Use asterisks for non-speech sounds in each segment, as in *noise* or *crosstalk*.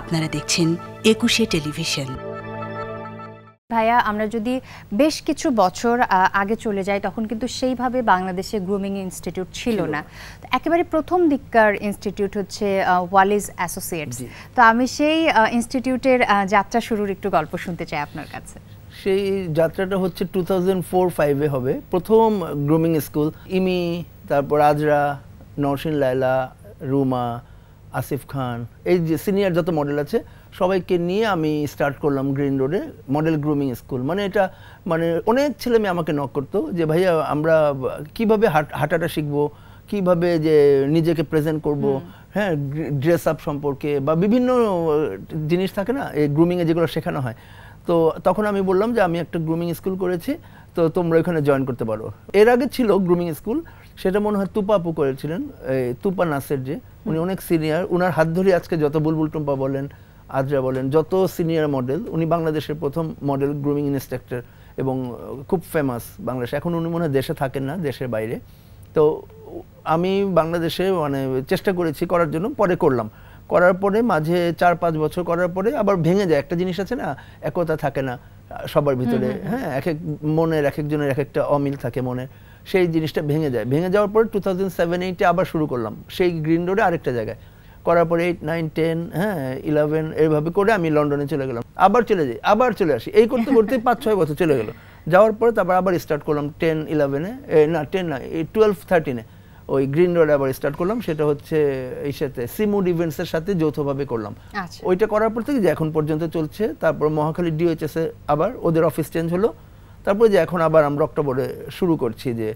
আপনারা দেখছেন একুশে টেলিভিশন ভাইয়া আমরা যদি বেশ কিছু বছর আগে চলে যাই তখন কিন্তু সেইভাবে বাংলাদেশে গ্রুমিং ইনস্টিটিউট ছিল না তো একেবারে প্রথম দিককার ইনস্টিটিউট হচ্ছে ওয়ালিজ অ্যাসোসিয়েটস তো আমি সেই ইনস্টিটিউটের যাত্রা শুরুর একটু গল্প শুনতে চাই আপনার কাছে সেই যাত্রাটা হচ্ছে টু থাউজেন্ড ফোর ফাইভে হবে প্রথম গ্রুমিং স্কুল ইমি তারপর আজরা নরসিন লাইলা রুমা আসিফ খান এই যে সিনিয়র যত মডেল আছে সবাইকে নিয়ে আমি স্টার্ট করলাম গ্রিন রোডে মডেল গ্রুমিং স্কুল মানে এটা মানে অনেক ছেলে মেয়ে আমাকে নক করতো যে ভাইয়া আমরা কিভাবে হাঁটাটা শিখবো কিভাবে যে নিজেকে প্রেজেন্ট করব হ্যাঁ ড্রেস আপ সম্পর্কে বা বিভিন্ন জিনিস থাকে না এই গ্রুমিংয়ে যেগুলো শেখানো হয় তো তখন আমি বললাম যে আমি একটা গ্রুমিং স্কুল করেছি তো তোমরা ওখানে জয়েন করতে পারো এর আগে ছিল গ্রুমিং স্কুল সেটা মনে হয় তুপা আপু করেছিলেন তুপা নাসের যে উনি অনেক সিনিয়র উনার হাত ধরে আজকে যত বুলবুল টুম্পা বলেন আদ্রা বলেন যত সিনিয়র মডেল উনি বাংলাদেশের প্রথম মডেল গ্রুমিং ইনস্ট্রাক্টর এবং খুব ফেমাস বাংলাদেশ এখন উনি মনে হয় দেশে থাকেন না দেশের বাইরে তো আমি বাংলাদেশে মানে চেষ্টা করেছি করার জন্য পরে করলাম করার পরে মাঝে চার পাঁচ বছর করার পরে আবার ভেঙে যায় একটা জিনিস আছে না একতা থাকে না সবার ভিতরে হ্যাঁ এক এক মনের এক একজনের এক একটা অমিল থাকে মনে সেই জিনিসটা ভেঙে যায় ভেঙে যাওয়ার পরে টু থাউজেন্ড সেভেন এইটে আবার শুরু করলাম সেই গ্রিন রোডে আরেকটা জায়গায় করার পরে এইট নাইন টেন হ্যাঁ ইলেভেন এইভাবে করে আমি লন্ডনে চলে গেলাম আবার চলে যাই আবার চলে আসি এই করতে করতে *laughs* পাঁচ ছয় বছর চলে গেল যাওয়ার পরে তারপর আবার স্টার্ট করলাম টেন ইলেভেনে না টেন না টুয়েলভ থার্টিনে ওই গ্রিন রোড আবার স্টার্ট করলাম সেটা হচ্ছে এই সাথে সিমুড এর সাথে যৌথভাবে করলাম আচ্ছা। ওইটা করার পর থেকে যে এখন পর্যন্ত চলছে তারপর মহাখালী এ আবার ওদের অফিস চেঞ্জ হলো তারপরে যে এখন আবার আমরা অক্টোবরে শুরু করছি যে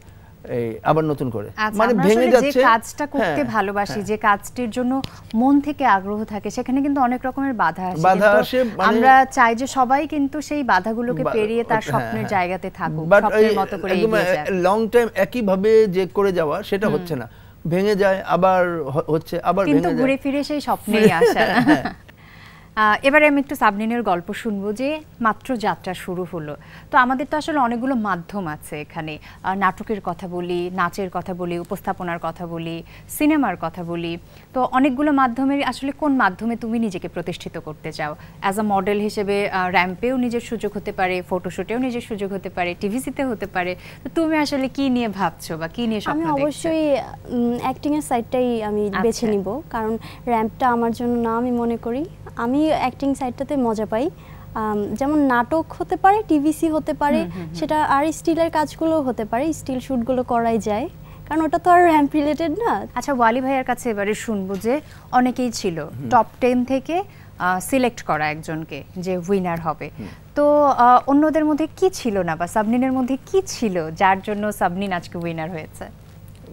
এই আবার নতুন করে আচ্ছা, মানে ভেঙে যাচ্ছে যে কাজটা করতে হ্যাঁ, ভালোবাসি হ্যাঁ। যে কাজটির জন্য মন থেকে আগ্রহ থাকে সেখানে কিন্তু অনেক রকমের বাধা আসে বাধা আসে মানে আমরা চাই যে সবাই কিন্তু সেই বাধাগুলোকে পেরিয়ে তার হ্যাঁ, স্বপ্নের জায়গাতে থাকুক স্বপ্নের মতো করে এগিয়ে যায় লং টাইম একই ভাবে যে করে যাওয়া সেটা হচ্ছে না ভেঙে যায় আবার হচ্ছে আবার ভেঙে যায় কিন্তু ঘুরে ফিরে সেই স্বপ্নেই আসা এবারে আমি একটু সাবনিনের গল্প শুনবো যে মাত্র যাত্রা শুরু হলো তো আমাদের তো আসলে অনেকগুলো মাধ্যম আছে এখানে নাটকের কথা বলি নাচের কথা বলি উপস্থাপনার কথা বলি সিনেমার কথা বলি তো অনেকগুলো মাধ্যমের আসলে কোন মাধ্যমে তুমি নিজেকে প্রতিষ্ঠিত করতে চাও অ্যাজ আ মডেল হিসেবে র্যাম্পেও নিজের সুযোগ হতে পারে ফটোশুটেও নিজের সুযোগ হতে পারে টিভিসিতে হতে পারে তো তুমি আসলে কি নিয়ে ভাবছো বা কি নিয়ে আমি অবশ্যই অ্যাক্টিংয়ের সাইডটাই আমি বেছে আচ্ছা। নিব কারণ র্যাম্পটা আমার জন্য না আমি মনে করি আমি অ্যাক্টিং সাইডটাতে মজা পাই যেমন নাটক হতে পারে টিভিসি হতে পারে সেটা আর স্টিলের কাজগুলো হতে পারে স্টিল শ্যুটগুলো করাই যায় কারণ ওটা তো আর র্যাম্প রিলেটেড না আচ্ছা ওয়ালি ভাইয়ের কাছে এবারে শুনবো যে অনেকেই ছিল টপ টেন থেকে সিলেক্ট করা একজনকে যে উইনার হবে তো অন্যদের মধ্যে কি ছিল না বা সাবনিনের মধ্যে কি ছিল যার জন্য সাবনিন আজকে উইনার হয়েছে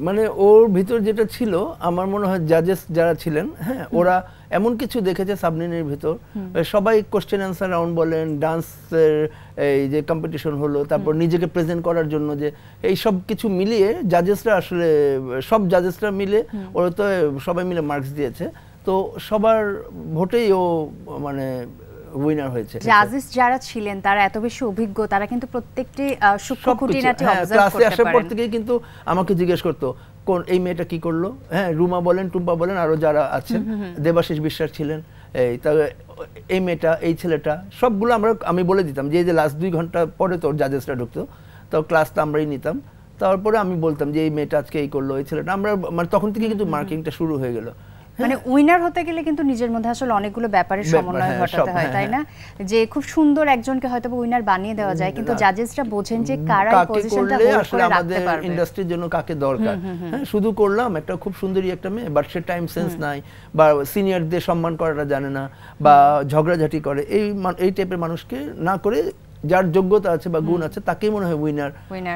মানে ওর ভিতর যেটা ছিল আমার মনে হয় জাজেস যারা ছিলেন হ্যাঁ ওরা এমন কিছু দেখেছে সাবনিনের ভিতর সবাই কোশ্চেন অ্যান্সার রাউন্ড বলেন ডান্সের এই যে কম্পিটিশন হলো তারপর নিজেকে প্রেজেন্ট করার জন্য যে এই সব কিছু মিলিয়ে জাজেসরা আসলে সব জাজেসরা মিলে ওরা তো সবাই মিলে মার্কস দিয়েছে তো সবার ভোটেই ও মানে উইনার হয়েছে জাজিস যারা ছিলেন তারা এত বেশি অভিজ্ঞ তারা কিন্তু প্রত্যেকটি সূক্ষ্ম খুঁটিনাটি অবজার্ভ হ্যাঁ, করতে পারেন আসার পর থেকেই কিন্তু আমাকে জিজ্ঞেস করত কোন এই মেয়েটা কি করলো হ্যাঁ রুমা বলেন টুম্পা বলেন আরো যারা আছেন দেবাশিস বিশ্বাস ছিলেন এই তবে এই মেয়েটা এই ছেলেটা সবগুলো আমরা আমি বলে দিতাম যে যে লাস্ট দুই ঘন্টা পরে তোর জাজেসরা ঢুকতো তো ক্লাস তো আমরাই নিতাম তারপরে আমি বলতাম যে এই মেয়েটা আজকে এই করলো এই ছেলেটা আমরা মানে তখন থেকে কিন্তু মার্কিংটা শুরু হয়ে গেলো মানে উইনার হ্যাঁ। হতে গেলে কিন্তু নিজের মধ্যে আসলে অনেকগুলো ব্যাপারের সমন্বয় হ্যাঁ, ঘটাতে হয় হ্যাঁ, তাই না যে খুব সুন্দর একজনকে হয়তো উইনার বানিয়ে দেওয়া যায় কিন্তু জাজেসরা বোঝেন যে কারা এই পজিশনটা হোল্ড করে রাখতে পারবে ইন্ডাস্ট্রির জন্য কাকে দরকার হ্যাঁ শুধু করলাম একটা খুব সুন্দরী একটা মেয়ে বাট সে টাইম সেন্স নাই বা সিনিয়রদের সম্মান করাটা জানে না বা ঝগড়াঝাটি করে এই এই টাইপের মানুষকে না করে যার যোগ্যতা আছে বা গুণ আছে তাকেই মনে হয় উইনার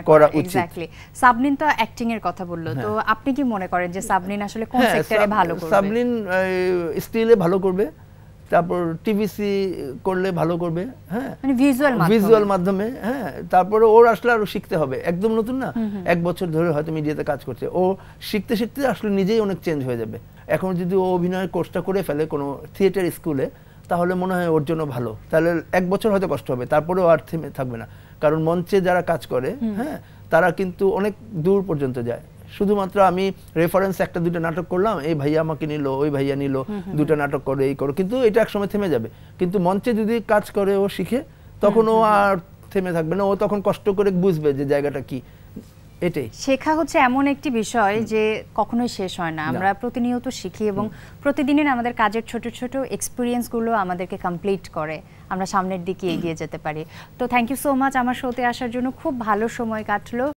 করা উচিত এক্স্যাক্টলি সাবনিন তো অ্যাক্টিং এর কথা বললো তো হ্যাঁ। আপনি কি মনে করেন যে সাবনিন হ্যাঁ, আসলে কোন সেক্টরে ভালো করবে সাবনিন স্টিলে ভালো করবে তারপর টিভিসি করলে ভালো করবে হ্যাঁ ভিজুয়াল মানে মাধ্যমে হ্যাঁ তারপরে ওর আসলে আরো শিখতে হবে একদম নতুন না এক বছর ধরে হয়তো মিডিয়াতে কাজ করছে ও শিখতে শিখতে আসলে নিজেই অনেক চেঞ্জ হয়ে যাবে এখন যদি ও অভিনয় কোর্সটা করে ফেলে কোনো থিয়েটার স্কুলে তাহলে মনে হয় ওর জন্য ভালো তাহলে এক বছর হয়তো কষ্ট হবে তারপরেও আর থেমে থাকবে না কারণ মঞ্চে যারা কাজ করে হ্যাঁ তারা কিন্তু অনেক দূর পর্যন্ত যায় শুধুমাত্র আমি রেফারেন্স একটা দুটো নাটক করলাম এই ভাইয়া আমাকে নিল ওই ভাইয়া নিল দুটো নাটক করে এই করো কিন্তু এটা একসময় থেমে যাবে কিন্তু মঞ্চে যদি কাজ করে ও শিখে তখন ও আর থেমে থাকবে না ও তখন কষ্ট করে বুঝবে যে জায়গাটা কি এটাই শেখা হচ্ছে এমন একটি বিষয় যে কখনোই শেষ হয় না আমরা প্রতিনিয়ত শিখি এবং প্রতিদিনের আমাদের কাজের ছোট ছোট এক্সপিরিয়েন্সগুলো আমাদেরকে কমপ্লিট করে আমরা সামনের দিকে এগিয়ে যেতে পারি তো থ্যাংক ইউ সো মাচ আমার শোতে আসার জন্য খুব ভালো সময় কাটলো